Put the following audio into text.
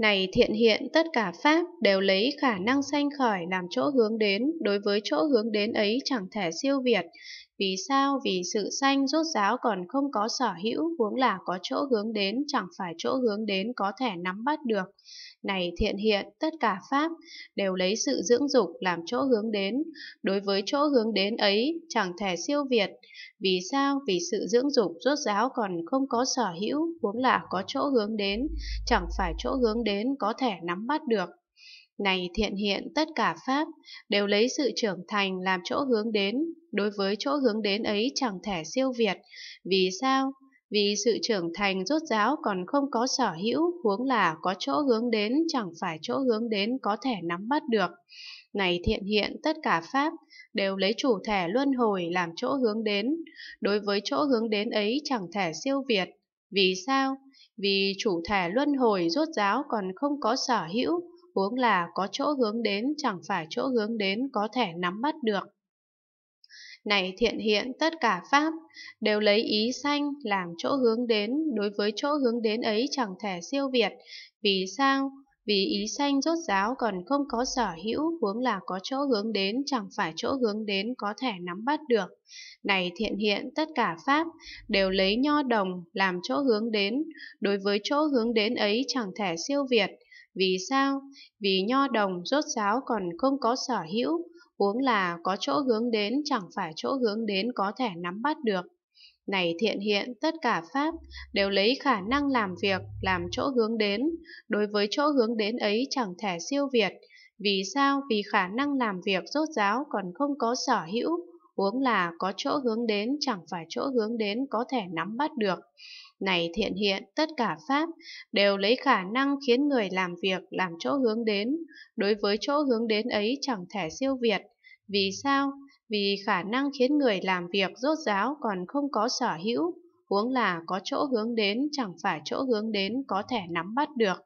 Này thiện hiện tất cả Pháp đều lấy khả năng sanh khởi làm chỗ hướng đến, đối với chỗ hướng đến ấy chẳng thể siêu việt, vì sao? Vì sự sanh rốt ráo còn không có sở hữu, huống là có chỗ hướng đến, chẳng phải chỗ hướng đến có thể nắm bắt được. Này thiện hiện, tất cả Pháp đều lấy sự dưỡng dục làm chỗ hướng đến. Đối với chỗ hướng đến ấy, chẳng thể siêu việt. Vì sao? Vì sự dưỡng dục rốt ráo còn không có sở hữu, huống là có chỗ hướng đến, chẳng phải chỗ hướng đến có thể nắm bắt được. Này thiện hiện tất cả Pháp đều lấy sự trưởng thành làm chỗ hướng đến, đối với chỗ hướng đến ấy chẳng thể siêu việt. Vì sao? Vì sự trưởng thành rốt ráo còn không có sở hữu, huống là có chỗ hướng đến chẳng phải chỗ hướng đến có thể nắm bắt được. Này thiện hiện tất cả Pháp đều lấy chủ thể luân hồi làm chỗ hướng đến, đối với chỗ hướng đến ấy chẳng thể siêu việt. Vì sao? Vì chủ thể luân hồi rốt ráo còn không có sở hữu, huống là có chỗ hướng đến chẳng phải chỗ hướng đến có thể nắm bắt được. Này thiện hiện tất cả Pháp, đều lấy ý sanh làm chỗ hướng đến, đối với chỗ hướng đến ấy chẳng thể siêu việt. Vì sao? Vì ý sanh rốt ráo còn không có sở hữu, huống là có chỗ hướng đến chẳng phải chỗ hướng đến có thể nắm bắt được. Này thiện hiện tất cả Pháp, đều lấy nho đồng làm chỗ hướng đến, đối với chỗ hướng đến ấy chẳng thể siêu việt. Vì sao? Vì nho đồng rốt ráo còn không có sở hữu, uống là có chỗ hướng đến chẳng phải chỗ hướng đến có thể nắm bắt được. Này thiện hiện, tất cả Pháp đều lấy khả năng làm việc, làm chỗ hướng đến. Đối với chỗ hướng đến ấy chẳng thể siêu việt. Vì sao? Vì khả năng làm việc rốt ráo còn không có sở hữu huống là có chỗ hướng đến chẳng phải chỗ hướng đến có thể nắm bắt được. Này thiện hiện, tất cả pháp đều lấy khả năng khiến người làm việc làm chỗ hướng đến, đối với chỗ hướng đến ấy chẳng thể siêu việt. Vì sao? Vì khả năng khiến người làm việc rốt ráo còn không có sở hữu, huống là có chỗ hướng đến chẳng phải chỗ hướng đến có thể nắm bắt được.